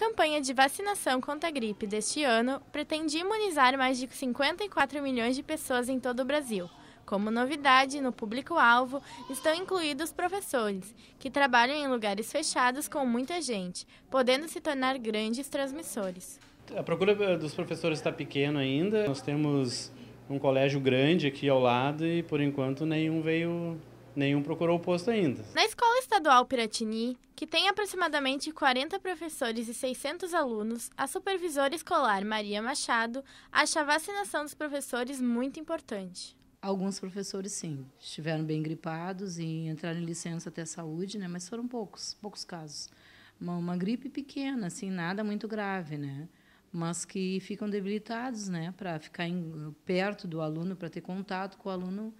campanha de vacinação contra a gripe deste ano pretende imunizar mais de 54 milhões de pessoas em todo o Brasil. Como novidade, no público-alvo estão incluídos professores, que trabalham em lugares fechados com muita gente, podendo se tornar grandes transmissores. A procura eh, dos professores está pequena ainda. Nós temos um colégio grande aqui ao lado e, por enquanto, nenhum veio Nenhum procurou o posto ainda. Na Escola Estadual Piratini, que tem aproximadamente 40 professores e 600 alunos, a supervisora escolar Maria Machado acha a vacinação dos professores muito importante. Alguns professores, sim, estiveram bem gripados e entraram em licença até a saúde, né? mas foram poucos, poucos casos. Uma, uma gripe pequena, assim, nada muito grave, né? mas que ficam debilitados né? para ficar em, perto do aluno, para ter contato com o aluno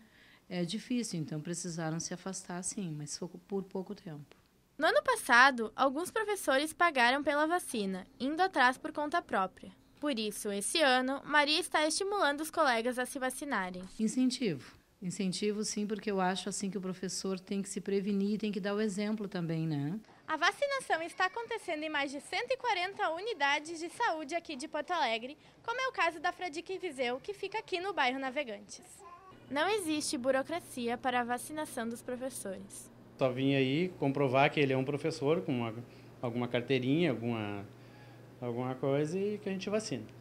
é difícil, então precisaram se afastar sim, mas foi por pouco tempo. No ano passado, alguns professores pagaram pela vacina, indo atrás por conta própria. Por isso, esse ano, Maria está estimulando os colegas a se vacinarem. Incentivo. Incentivo sim, porque eu acho assim que o professor tem que se prevenir, tem que dar o exemplo também, né? A vacinação está acontecendo em mais de 140 unidades de saúde aqui de Porto Alegre, como é o caso da Fradique Viseu, que fica aqui no bairro Navegantes. Não existe burocracia para a vacinação dos professores. Só vim aí comprovar que ele é um professor com uma, alguma carteirinha, alguma, alguma coisa e que a gente vacina.